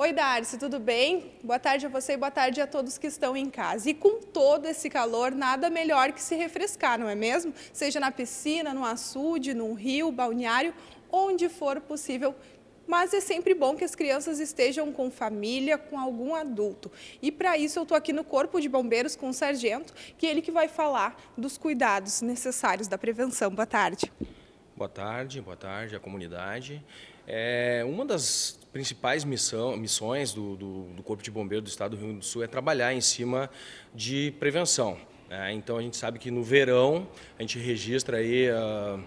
Oi, Darcy, tudo bem? Boa tarde a você e boa tarde a todos que estão em casa. E com todo esse calor, nada melhor que se refrescar, não é mesmo? Seja na piscina, no açude, num rio, balneário, onde for possível mas é sempre bom que as crianças estejam com família, com algum adulto. E para isso eu estou aqui no Corpo de Bombeiros com o sargento, que é ele que vai falar dos cuidados necessários da prevenção. Boa tarde. Boa tarde, boa tarde à comunidade. É, uma das principais missão, missões do, do, do Corpo de Bombeiros do Estado do Rio Grande do Sul é trabalhar em cima de prevenção. Né? Então a gente sabe que no verão a gente registra aí. Uh,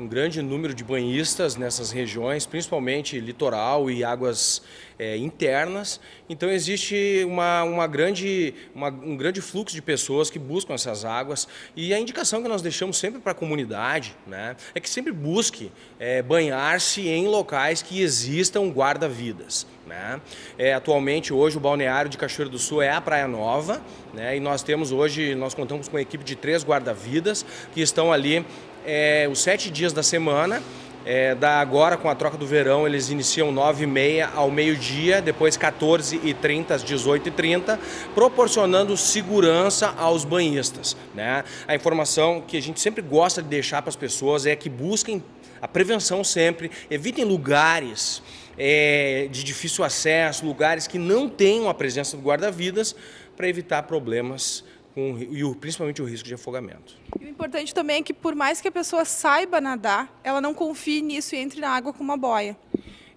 um grande número de banhistas nessas regiões, principalmente litoral e águas é, internas. Então existe uma, uma grande, uma, um grande fluxo de pessoas que buscam essas águas e a indicação que nós deixamos sempre para a comunidade né, é que sempre busque é, banhar-se em locais que existam guarda-vidas. Né? É, atualmente, hoje, o balneário de Cachoeira do Sul é a Praia Nova né? e nós temos hoje, nós contamos com uma equipe de três guarda-vidas que estão ali é, os sete dias da semana. É, da agora, com a troca do verão, eles iniciam 9h30 ao meio-dia, depois 14h30 às 18h30, proporcionando segurança aos banhistas. Né? A informação que a gente sempre gosta de deixar para as pessoas é que busquem a prevenção sempre, evitem lugares é, de difícil acesso, lugares que não tenham a presença do guarda-vidas, para evitar problemas com, e o, principalmente o risco de afogamento. E o importante também é que, por mais que a pessoa saiba nadar, ela não confie nisso e entre na água com uma boia.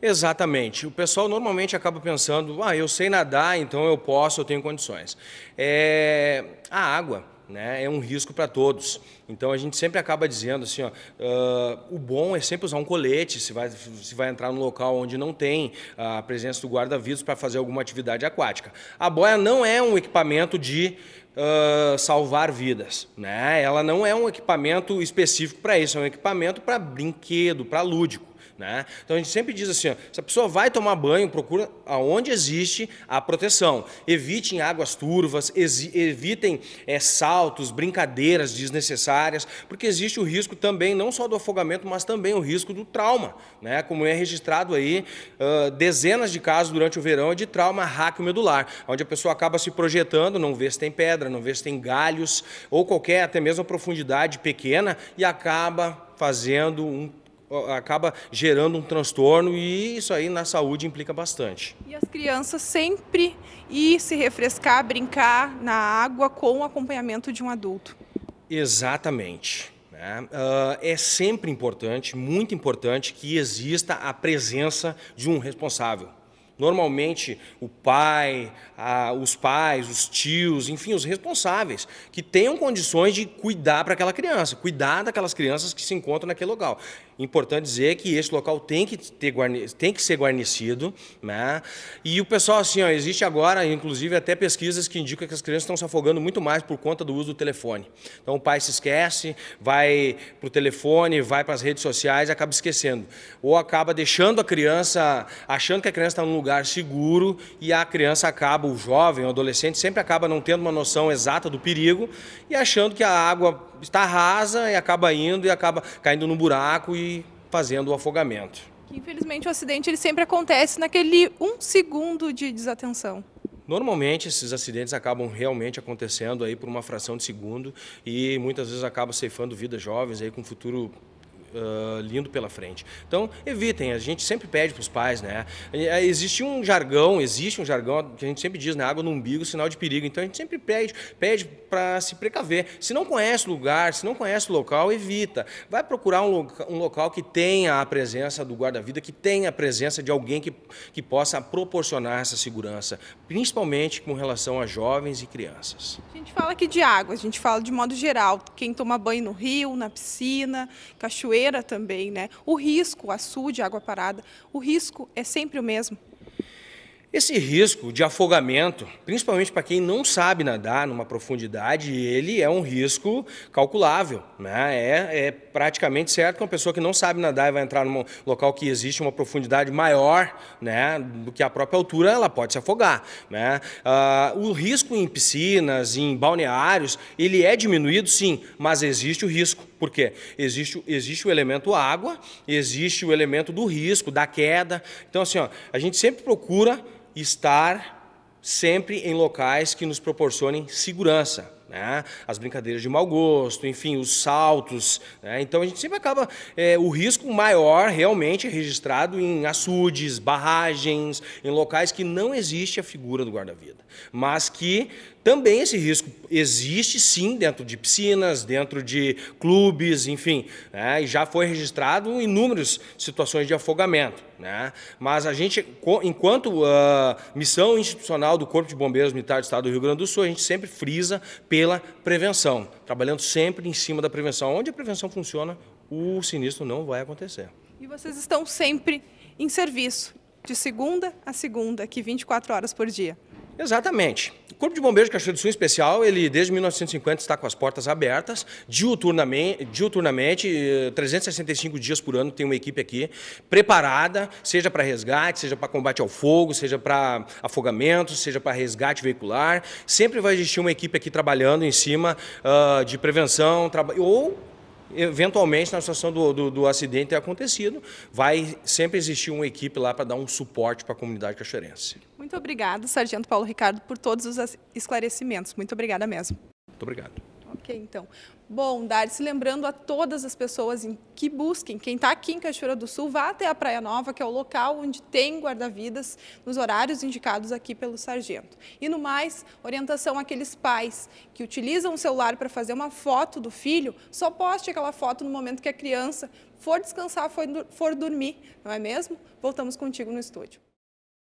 Exatamente. O pessoal normalmente acaba pensando, ah, eu sei nadar, então eu posso, eu tenho condições. É... A água né, é um risco para todos. Então a gente sempre acaba dizendo assim, ó, uh, o bom é sempre usar um colete, se vai, se vai entrar num local onde não tem a presença do guarda-vidas para fazer alguma atividade aquática. A boia não é um equipamento de uh, salvar vidas. Né? Ela não é um equipamento específico para isso, é um equipamento para brinquedo, para lúdico. Né? Então a gente sempre diz assim: ó, se a pessoa vai tomar banho, procura aonde existe a proteção. Evitem águas turvas, evitem é, saltos, brincadeiras desnecessárias, porque existe o risco também, não só do afogamento, mas também o risco do trauma. Né? Como é registrado aí uh, dezenas de casos durante o verão de trauma raquiomedular, onde a pessoa acaba se projetando, não vê se tem pedra, não vê se tem galhos, ou qualquer, até mesmo profundidade pequena, e acaba fazendo um acaba gerando um transtorno e isso aí na saúde implica bastante. E as crianças sempre ir se refrescar, brincar na água com o acompanhamento de um adulto. Exatamente. Né? Ah, é sempre importante, muito importante, que exista a presença de um responsável. Normalmente, o pai, a, os pais, os tios, enfim, os responsáveis, que tenham condições de cuidar para aquela criança, cuidar daquelas crianças que se encontram naquele local. Importante dizer que esse local tem que, ter guarne... tem que ser guarnecido. Né? E o pessoal, assim, ó, existe agora, inclusive, até pesquisas que indicam que as crianças estão se afogando muito mais por conta do uso do telefone. Então, o pai se esquece, vai para o telefone, vai para as redes sociais, acaba esquecendo. Ou acaba deixando a criança, achando que a criança está num lugar lugar seguro e a criança acaba, o jovem, o adolescente, sempre acaba não tendo uma noção exata do perigo e achando que a água está rasa e acaba indo e acaba caindo no buraco e fazendo o afogamento. Infelizmente, o acidente ele sempre acontece naquele um segundo de desatenção. Normalmente esses acidentes acabam realmente acontecendo aí por uma fração de segundo e muitas vezes acabam ceifando vidas jovens aí com futuro uh, lindo pela frente. Então, evitem, a gente sempre pede para os pais, né? Eh, existe um jargão, existe um jargão que a gente sempre diz, né? Água no umbigo, sinal de perigo. Então, a gente sempre pede, pede para se precaver. Se não conhece o lugar, se não conhece o local, evita. Vai procurar um, um local que tenha a presença do guarda-vida, que tenha a presença de alguém que, que possa proporcionar essa segurança, principalmente com relação a jovens e crianças. A gente fala aqui de água, a gente fala de modo geral, quem toma banho no rio, na piscina, cachoeira, financeira também, né? O risco, açude, água parada, o risco é sempre o mesmo. Esse risco de afogamento, principalmente para quem não sabe nadar numa profundidade, ele é um risco calculável. Né? É, é, praticamente certo que uma pessoa que não sabe nadar e vai entrar num local que existe uma profundidade maior né, do que a própria altura, ela pode se afogar. Né? Ah, o risco em piscinas, em balneários, ele é diminuído sim, mas existe o risco. Por quê? Existe, existe o elemento água, existe o elemento do risco, da queda. Então, assim, ó, a gente sempre procura estar sempre em locais que nos proporcionem segurança. Né? As brincadeiras de mau gosto, enfim, os saltos. Né? Então a gente sempre acaba. É, o risco maior realmente é registrado em açudes, barragens, em locais que não existe a figura do guarda-vida. Mas que também esse risco existe sim dentro de piscinas, dentro de clubes, enfim. Né? E já foi registrado inúmeras situações de afogamento né? Mas a gente, enquanto uh, missão institucional do Corpo de Bombeiros Militar do Estado do Rio Grande do Sul, a gente sempre frisa pela prevenção, trabalhando sempre em cima da prevenção. Onde a prevenção funciona, o sinistro não vai acontecer. E vocês estão sempre em serviço, de segunda a segunda, aqui 24 horas por dia. Exatamente. O Corpo de Bombeiros de Cachoeira do Sul, em especial, ele desde 1950 está com as portas abertas, diuturnamente, diuturnamente eh, 365 dias por ano tem uma equipe aqui preparada, seja para resgate, seja para combate ao fogo, seja para afogamento, seja para resgate veicular. Sempre vai existir uma equipe aqui trabalhando em cima uh, de prevenção ou eventualmente, na situação do, do, do, acidente ter acontecido, vai sempre existir uma equipe lá para dar um suporte para a comunidade cachoeirense. Muito obrigado, Sargento Paulo Ricardo, por todos os esclarecimentos. Muito obrigada mesmo. Muito obrigado. Ok, então. Bom, Darcy, lembrando a todas as pessoas que busquem, quem está aqui em Cachoeira do Sul, vá até a Praia Nova, que é o local onde tem guarda-vidas, nos horários indicados aqui pelo sargento. E no mais, orientação àqueles pais que utilizam o celular para fazer uma foto do filho, só poste aquela foto no momento que a criança for descansar, for, for dormir, não é mesmo? Voltamos contigo no estúdio.